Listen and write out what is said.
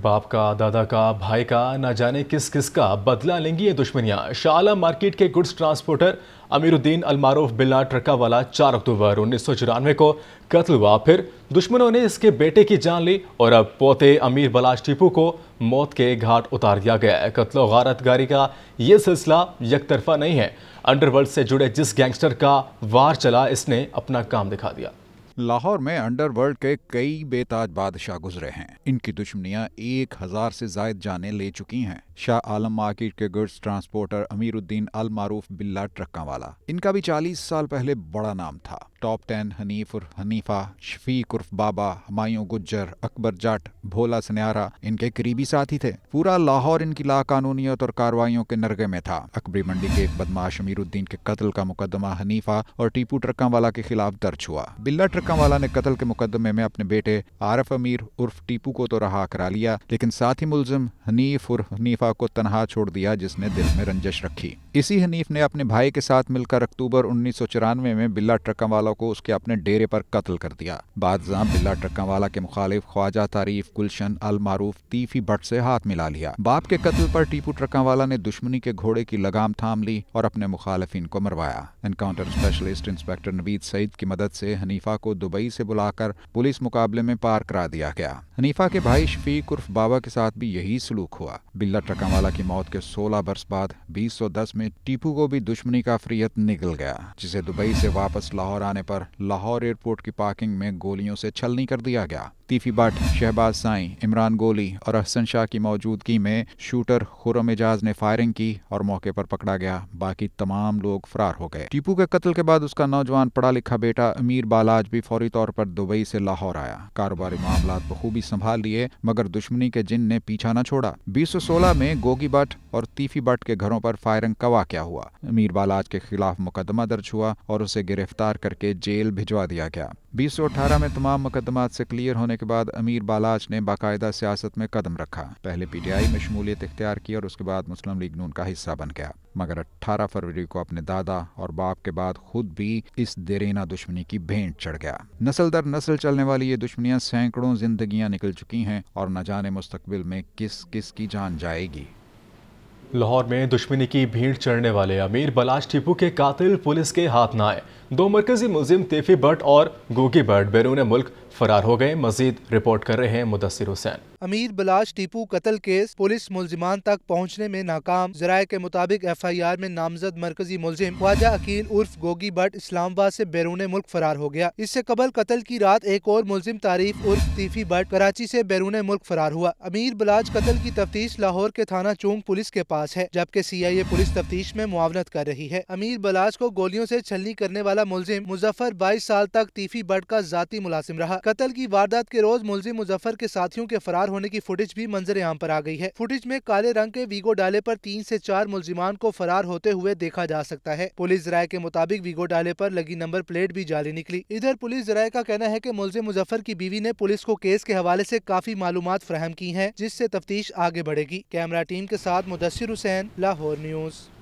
बाप का दादा का भाई का ना जाने किस किस का बदला लेंगी ये दुश्मनियां शाला मार्केट के गुड्स ट्रांसपोर्टर अमीरुद्दीन अलमारूफ बिल्ला ट्रका वाला चार अक्टूबर उन्नीस को कत्ल हुआ फिर दुश्मनों ने इसके बेटे की जान ली और अब पोते अमीर बलाश टीपू को मौत के घाट उतार दिया गया है कत्ल गारी का ये सिलसिला यकतरफा नहीं है अंडरवर्ल्ड से जुड़े जिस गैंगस्टर का वार चला इसने अपना काम दिखा दिया लाहौर में अंडरवर्ल्ड के कई बेताज बादशाह गुजरे हैं इनकी दुश्मनियां एक हजार से जायद जाने ले चुकी हैं शाह आलम मार्केट के गुड्स ट्रांसपोर्टर अमीरुद्दीन अल मारूफ बिल्ला ट्रक्का वाला इनका भी चालीस साल पहले बड़ा नाम था टॉप टेन हनीफ उर्फ हनीफा शफीक उर्फ बाबा हमायूं गुज्जर अकबर जाट भोला सन्यारा इनके करीबी साथी थे पूरा लाहौर इनकी लाकानूनियत और कार्रवाइयों के नरगे में था अकबरी मंडी के एक बदमाश अमीरुद्दीन के कत्ल का मुकदमा हनीफा और टीपू ट्रक्का वाला के खिलाफ दर्ज हुआ बिल्ला लड़कावाला ने कत्ल के मुकदमे में अपने बेटे आरफ अमीर उर्फ टीपू को तो रहा करा लिया लेकिन साथ ही मुलजिम हनीफ उर्फ हनीफा को तनहा छोड़ दिया जिसने दिल में रंजश रखी इसी हनीफ ने अपने भाई के साथ मिलकर अक्टूबर उन्नीस में बिल्ला ट्रकावाला को उसके अपने डेरे पर कत्ल कर दिया बाद बिल्ला वाला के मुखालिफ ख्वाजा तारीफ गुलशन अल मारूफ तीफी भट्ट से हाथ मिला लिया बाप के कत्ल पर टीपू ट्रकावाला ने दुश्मनी के घोड़े की लगाम थाम ली और अपने मुखालफिन को मरवाया encounter specialist inspector Naveed Saeed की मदद से हनीफा को दुबई से बुलाकर पुलिस मुकाबले में पार करा दिया गया हनीफा के भाई शफीक उर्फ बाबा के साथ भी यही सलूक हुआ बिल्ला टकावाला की मौत के 16 बरस बाद 2010 में टीपू को भी दुश्मनी का फ्रियत निकल गया जिसे दुबई से वापस लाहौर आने पर लाहौर एयरपोर्ट की पार्किंग में गोलियों से छलनी कर दिया गया लतीफ़ी भट्ट शहबाज साई इमरान गोली और अहसन शाह की मौजूदगी में शूटर खुरम एजाज ने फायरिंग की और मौके पर पकड़ा गया बाकी तमाम लोग फरार हो गए टीपू के कत्ल के बाद उसका नौजवान पढ़ा लिखा बेटा अमीर बालाज भी फौरी तौर पर दुबई से लाहौर आया कारोबारी मामला बखूबी संभाल लिए मगर दुश्मनी के जिन ने पीछा न छोड़ा बीस सौ सोलह में गोगी भट्ट और तीफी भट्ट के घरों पर फायरिंग का वाक़ हुआ अमीर बालाज के खिलाफ मुकदमा दर्ज हुआ और उसे गिरफ्तार करके जेल भिजवा दिया गया बीस में तमाम मुकदमात से क्लियर होने के बाद अमीर बालाज ने बाकायदा सियासत में कदम रखा पहले पीटीआई में शमूलियत इख्तियार की और उसके बाद मुस्लिम लीग नून का हिस्सा बन गया मगर 18 फरवरी को अपने दादा और बाप के बाद खुद भी इस देरेना दुश्मनी की भेंट चढ़ गया नस्ल दर नस्ल चलने वाली ये दुश्मनियाँ सैकड़ों जिंदगियाँ निकल चुकी हैं और न जाने मुस्तबिल में किस किस की जान जाएगी लाहौर में दुश्मनी की भीड़ चढ़ने वाले अमीर बलाश टिपू के कातिल पुलिस के हाथ ना आए दो मरकजी मुलिम तेफी बट और गोगी बट बैरून मुल्क फरार हो गए मजीद रिपोर्ट कर रहे हैं मुदसर हुसैन अमीर बलाश टीपू कत्ल केस पुलिस मुलजमान तक पहुँचने में नाकाम जराये के मुताबिक एफ आई आर में नामजद मरकजी मुलजिम ख्वाजा अकील उर्फ गोगी भट्ट इस्लामाबाद ऐसी बैरून मुल्क फरार हो गया इससे कबल कतल की रात एक और मुलजिम तारीफ उर्फ तीफी भट्ट कराची ऐसी बैरून मुल्क फरार हुआ अमीर बलाज कतल की तफ्तीश लाहौर के थाना चौंग पुलिस के पास है जबकि सी आई ए पुलिस तफ्तीश में मुआवनत कर रही है अमीर बलाज को गोलियों ऐसी छलनी करने वाला मुलजिम मुजफ्फर बाईस साल तक तीफी भट्ट का जाती मुलाजिम रहा कतल की वारदात के रोज मुलजिम मुजफ्फर के साथियों के फरार होने की फुटेज भी मंजर आम पर आ गई है फुटेज में काले रंग के वीगो डाले पर तीन से चार मुलजिमान को फरार होते हुए देखा जा सकता है पुलिस जराये के मुताबिक वीगो डाले पर लगी नंबर प्लेट भी जाली निकली इधर पुलिस जराये का कहना है की मुलजिम मुजफ्फर की बीवी ने पुलिस को केस के हवाले ऐसी काफी मालूम फ्राहम की है जिससे तफ्तीश आगे बढ़ेगी कैमरा टीम के साथ मुदसर हुसैन लाहौर न्यूज़